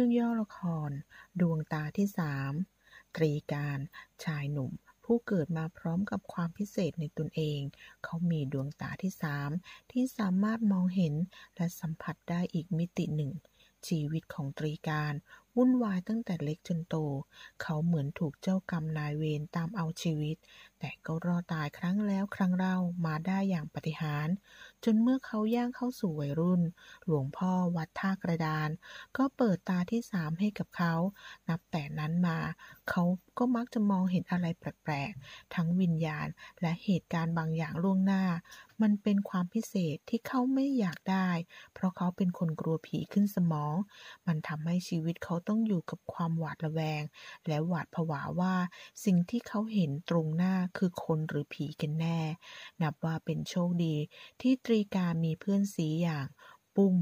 รื่องย่อละคร ดวงตาที่สามตรีการ ชายหนุ่ม ผู้เกิดมาพร้อมกับความพิเศษในตนเอง เขามีดวงตาที่สามที่สามารถมองเห็นและสัมผัสได้อีกมิติหนึ่งชีวิตของตรีการวุ่นวายตั้งแต่เล็กจนโต เขาเหมือนถูกเจ้ากรรมนายเวรตามเอาชีวิต แต่ก็รอตายครั้งแล้วครั้งเล่ามาได้อย่างปฏิหาร จนเมื่อเขาย่างเข้าสู่วัยรุ่น หลวงพ่อวัดท่ากระดาน ก็เปิดตาที่สามให้กับเขานับแต่นั้นมา เขาก็มักจะมองเห็นอะไรแปลก ๆ ทั้งวิญญาณและเหตุการณ์บางอย่างล่วงหน้ามันเป็นความพิเศษที่เขาไม่อยากได้ เพราะเขาเป็นคนกลัวผีขึ้นสมอง มันทำให้ชีวิตเขาต้องอยู่กับความหวาดระแวง และหวาดผวาว่า สิ่งที่เขาเห็นตรงหน้าคือคนหรือผีกันแน่ นับว่าเป็นโชคดีที่ตรีกามีเพื่อนสีอย่างปุ้ม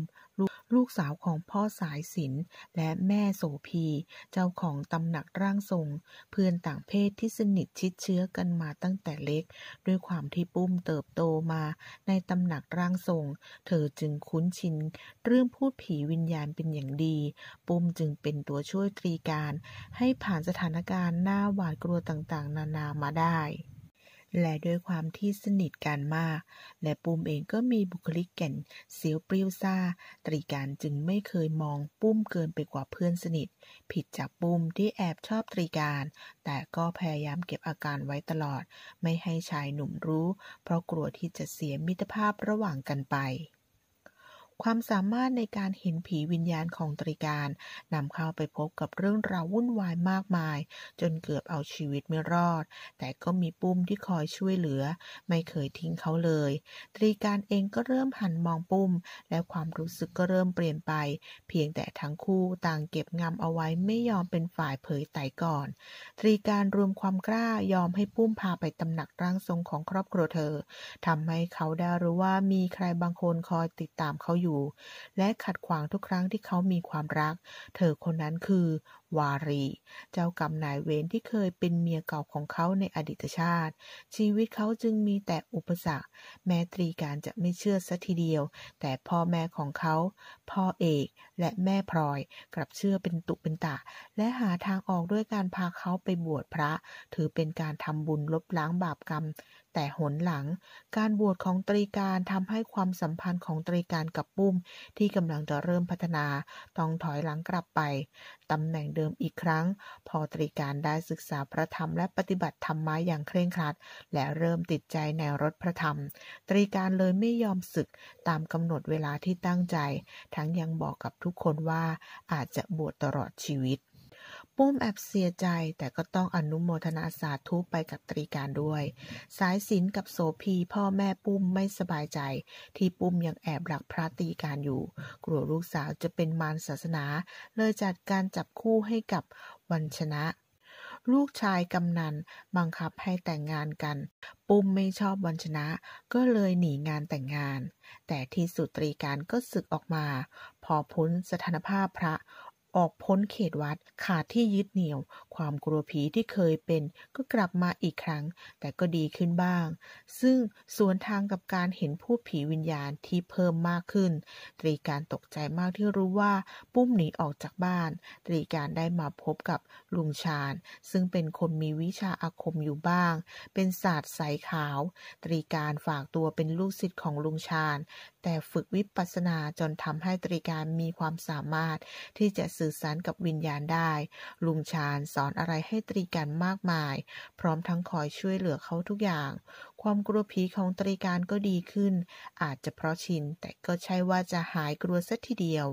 ลูกสาวของพ่อสายศิ์และแม่โสพี เจ้าของตำหนักร่างทรงเพื่อนต่างเพศที่สนิทชิดเชื้อกันมาตั้งแต่เล็ก ด้วยความที่ปุ้มเติบโตมาในตำหนักร่างทรงเธอจึงคุ้นชินเรื่องพูดผีวิญญาณเป็นอย่างดี ปุ้มจึงเป็นตัวช่วยตรีการ ให้ผ่านสถานการณ์หน้าหวาดกลัวต่างๆ นานามาได้และด้วยความที่สนิทกันมาก และปุ้มเองก็มีบุคลิกแก่นเสียวปริ้วซ่า ตรีการจึงไม่เคยมองปุ้มเกินไปกว่าเพื่อนสนิท ผิดจากปุ้มที่แอบชอบตรีการ แต่ก็พยายามเก็บอาการไว้ตลอด ไม่ให้ชายหนุ่มรู้เพราะกลัวที่จะเสียมิตรภาพระหว่างกันไปความสามารถในการเห็นผีวิญญาณของตริการนำเข้าไปพบกับเรื่องราววุ่นวายมากมาย จนเกือบเอาชีวิตไม่รอด แต่ก็มีปุ้มที่คอยช่วยเหลือไม่เคยทิ้งเขาเลย ตริการเองก็เริ่มหันมองปุ้ม และความรู้สึกก็เริ่มเปลี่ยนไป เพียงแต่ทั้งคู่ต่างเก็บงำเอาไว้ไม่ยอมเป็นฝ่ายเผยไต่ก่อน ตรีการรวมความกล้ายอมให้ปุ้มพาไปตำหนักร่างทรงของครอบครัวเธอทำให้เขาได้รู้ว่ามีใครบางคนคอยติดตามเขาอยูู่่และขัดขวางทุกครั้งที่เขามีความรัก เธอคนนั้นคือวารี เจ้ากรรมนายเวรที่เคยเป็นเมียเก่าของเขาในอดีตชาติ ชีวิตเขาจึงมีแต่อุปสรรค แม้ตรีการจะไม่เชื่อสัทีเดียวแต่พ่อแม่ของเขา พ่อเอกและแม่พลอย กลับเชื่อเป็นตุเป็นตะ และหาทางออกด้วยการพาเขาไปบวชพระ ถือเป็นการทำบุญลบล้างบาปกรรมแต่หนหลัง การบวชของตรีการทำให้ความสัมพันธ์ของตรีการกับปุ้มที่กำลังจะเริ่มพัฒนา ต้องถอยหลังกลับไปตำแหน่งเดิมอีกครั้งพอตรีการได้ศึกษาพระธรรมและปฏิบัติธรรมะอย่างเคร่งครัด และเริ่มติดใจในรถพระธรรม ตรีการเลยไม่ยอมศึกตามกำหนดเวลาที่ตั้งใจ ทั้งยังบอกกับทุกคนว่าอาจจะบวชตลอดชีวิตปุ้มแอบเสียใจแต่ก็ต้องอนุโมทนาสาธุไปกับตรีการด้วย สายสินกับโสพีพ่อแม่ปุ้มไม่สบายใจ ที่ปุ้มยังแอบหลักพระตรีการอยู่ กลัวลูกสาวจะเป็นมารศาสนาเลยจัดการจับคู่ให้กับวันชนะ ลูกชายกำนันบังคับให้แต่งงานกัน ปุ้มไม่ชอบวันชนะก็เลยหนีงานแต่งงาน แต่ที่สุตรีการก็สึกออกมา พอพ้นสถานภาพพระออกพ้นเขตวัดขาดที่ยึดเหนี่ยว ความกลัวผีที่เคยเป็น ก็กลับมาอีกครั้ง แต่ก็ดีขึ้นบ้าง ซึ่งสวนทางกับการเห็นผู้ผีวิญญาณที่เพิ่มมากขึ้น ตรีการตกใจมากที่รู้ว่าปุ้มหนีออกจากบ้าน ตรีการได้มาพบกับลุงชาญซึ่งเป็นคนมีวิชาอาคมอยู่บ้าง เป็นศาสตร์สายขาว ตรีการฝากตัวเป็นลูกศิษย์ของลุงชาญแต่ฝึกวิปัสสนาจนทำให้ตรีการมีความสามารถที่จะสืสื่อสารกับวิญญาณได้ ลุงชานสอนอะไรให้ตรีการมากมาย พร้อมทั้งคอยช่วยเหลือเขาทุกอย่าง ความกลัวผีของตรีการก็ดีขึ้น อาจจะเพราะชิน แต่ก็ใช่ว่าจะหายกลัวสักทีเดียว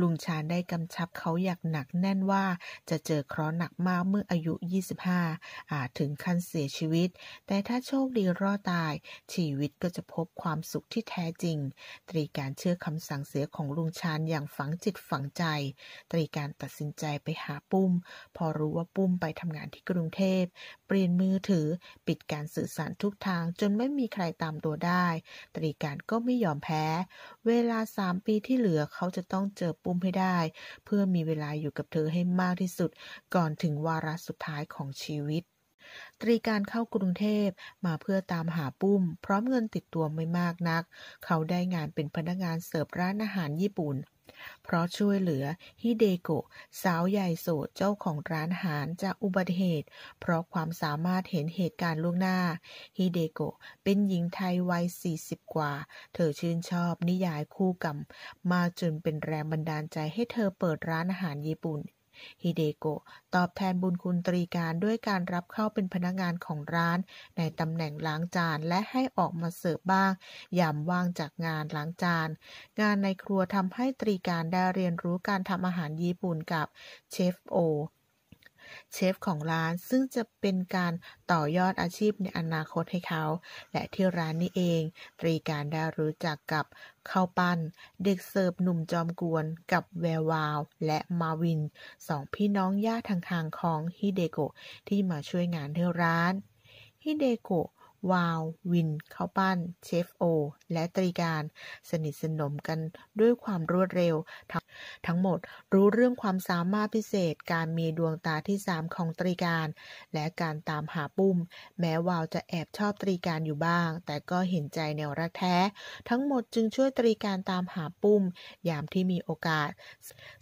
ลุงชาญได้กำชับเขาอย่างหนักแน่นว่า จะเจอเคราะห์หนักมากเมื่ออายุ 25อาจถึงขั้นเสียชีวิต แต่ถ้าโชคดีรอดตาย ชีวิตก็จะพบความสุขที่แท้จริง ตรีการเชื่อคำสั่งเสียของลุงชาญอย่างฝังจิตฝังใจ ตรีการตัดสินใจไปหาปุ้ม พอรู้ว่าปุ้มไปทำงานที่กรุงเทพเปลี่ยนมือถือ ปิดการสื่อสารทุกทางจนไม่มีใครตามตัวได้ ตรีการก็ไม่ยอมแพ้ เวลาสามปีที่เหลือเขาจะต้องเจเอปุ้มให้ได้ เพื่อมีเวลาอยู่กับเธอให้มากที่สุด ก่อนถึงวาระสุดท้ายของชีวิต ตรีการเข้ากรุงเทพมาเพื่อตามหาปุ้มพร้อมเงินติดตัวไม่มากนัก เขาได้งานเป็นพนักงานเสิร์ฟร้านอาหารญี่ปุ่นเพราะช่วยเหลือฮิเดโกะสาวใหญ่โสดเจ้าของร้านอาหารจากอุบัติเหตุ เพราะความสามารถเห็นเหตุการณ์ล่วงหน้าฮิเดโกะเป็นหญิงไทยวัย 40 กว่า เธอชื่นชอบนิยายคู่กรรมมาจนเป็นแรงบันดาลใจให้เธอเปิดร้านอาหารญี่ปุ่นฮิเดโกะตอบแทนบุญคุณตรีการด้วยการรับเข้าเป็นพนักงานของร้าน ในตำแหน่งล้างจานและให้ออกมาเสิร์ฟบ้างยามว่างจากงานล้างจาน งานในครัวทำให้ตรีการได้เรียนรู้การทำอาหารญี่ปุ่นกับเชฟโอเชฟของร้านซึ่งจะเป็นการต่อยอดอาชีพในอนาคตให้เขา และที่ร้านนี้เอง ตรีการได้รู้จักกับข้าวปั้น เด็กเสิร์ฟหนุ่มจอมกวน กับแวววาว และมาวิน สองพี่น้องญาติทางงของฮิเดโกะที่มาช่วยงานที่ร้านฮิเดโกะวาว วิน เข้าปั้นเชฟโอ และตรีการ สนิทสนมกันด้วยความรวดเร็วทั้งหมดรู้เรื่องความสามารถพิเศษการมีดวงตาที่สามของตรีการและการตามหาปุ้มแม้วาวจะแอบชอบตรีการอยู่บ้าง แต่ก็เห็นใจแนวรักแท้ ทั้งหมดจึงช่วยตรีการตามหาปุ้ม ยามที่มีโอกาส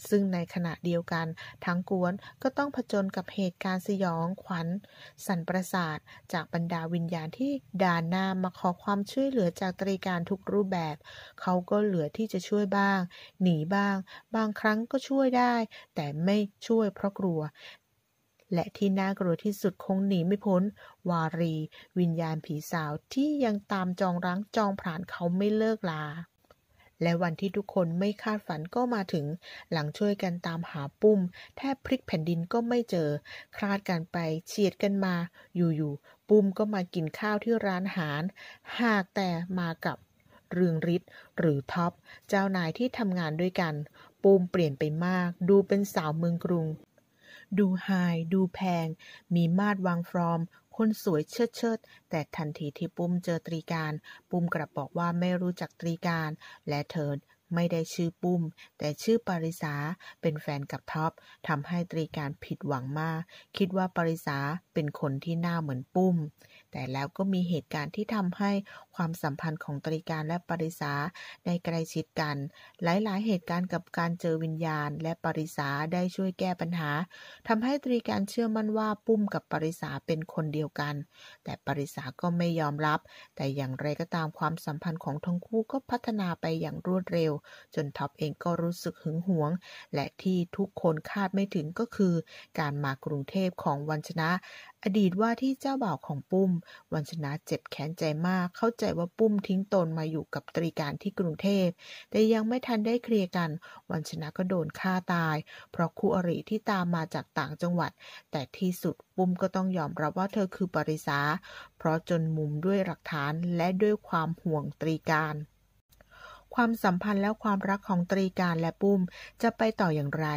ซึ่งในขณะเดียวกัน ทั้งกวนก็ต้องผจญกับเหตุการณ์สยองขวัญ สันประสาทจากบรรดาวิญญาณที่ด่านหน้ามาขอความช่วยเหลือจากตรีการทุกรูปแบบ เขาก็เหลือที่จะช่วยบ้าง หนีบ้าง บางครั้งก็ช่วยได้ แต่ไม่ช่วยเพราะกลัว และที่น่ากลัวที่สุดคงหนีไม่พ้นวารี วิญญาณผีสาวที่ยังตามจองรังจองผ่านเขาไม่เลิกลาและวันที่ทุกคนไม่คาดฝันก็มาถึง หลังช่วยกันตามหาปุ่ม แทบพลิกแผ่นดินก็ไม่เจอ คลาดกันไปเฉียดกันมา อยู่ๆปุ่มก็มากินข้าวที่ร้านอาหาร หากแต่มากับ เรืองฤทธิ์หรือท็อป เจ้านายที่ทำงานด้วยกัน ปุ้มเปลี่ยนไปมาก ดูเป็นสาวเมืองกรุง ดูไฮดูแพง มีมาดวางฟรอมคนสวยเชิดเชิดแต่ทันทีที่ปุ้มเจอตรีการ ปุ้มกลับบอกว่าไม่รู้จักตรีการ และเธอไม่ได้ชื่อปุ้ม แต่ชื่อปริษาเป็นแฟนกับท็อปทำให้ตรีการผิดหวังมาก คิดว่าปริษาเป็นคนที่หน้าเหมือนปุ้ม แต่แล้วก็มีเหตุการณ์ที่ทำให้ความสัมพันธ์ของตรีการและปริษาได้ใกล้ชิดกัน หลายๆ เหตุการณ์กับการเจอวิญญาณและปริษาได้ช่วยแก้ปัญหาทำให้ตรีการเชื่อมั่นว่าปุ้มกับปริษาเป็นคนเดียวกัน แต่ปริษาก็ไม่ยอมรับ แต่อย่างไรก็ตามความสัมพันธ์ของทั้งคู่ก็พัฒนาไปอย่างรวดเร็วจนท็อปเองก็รู้สึกหึงหวง และที่ทุกคนคาดไม่ถึงก็คือ การมากรุงเทพของวันชนะ อดีตว่าที่เจ้าบ่าวของปุ้มวันชนะเจ็บแค้นใจมากเข้าใจว่าปุ้มทิ้งตนมาอยู่กับตรีการที่กรุงเทพแต่ยังไม่ทันได้เคลียร์กันวันชนะก็โดนฆ่าตาย เพราะคู่อริที่ตามมาจากต่างจังหวัด แต่ที่สุดปุ้มก็ต้องยอมรับว่าเธอคือปริสาเพราะจนมุมด้วยหลักฐานและด้วยความห่วงตรีการความสัมพันธ์และความรักของตรีการและปุ้ม จะไปต่ออย่างไร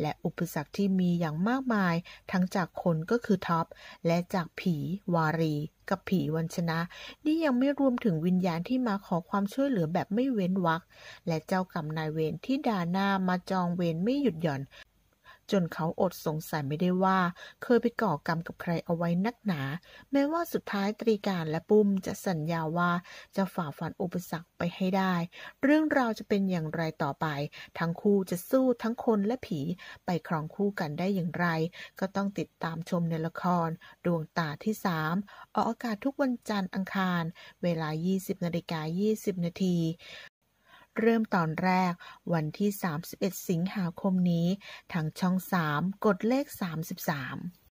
และอุปสรรคที่มีอย่างมากมาย ทั้งจากคนก็คือท็อปและจากผีวารี กับผีวันชนะ นี่ยังไม่รวมถึงวิญญาณที่มาขอความช่วยเหลือแบบไม่เว้นวรรคและเจ้ากรรมนายเวรที่ด่าหน้ามาจองเวรไม่หยุดหย่อนจนเขาอดสงสัยไม่ได้ว่า เคยไปก่อกรรมกับใครเอาไว้นักหนา แม้ว่าสุดท้ายตรีการและปุ้มจะสัญญาว่าจะฝ่าฟันอุปสรรคไปให้ได้ เรื่องราวจะเป็นอย่างไรต่อไป ทั้งคู่จะสู้ทั้งคนและผี ไปครองคู่กันได้อย่างไร ก็ต้องติดตามชมในละคร ดวงตาที่สามออกอากาศทุกวันจันทร์อังคาร เวลา 20นาฬิกา20นาทีเริ่มตอนแรก วันที่ 31 สิงหาคมนี้ ทางช่อง 3 กดเลข 33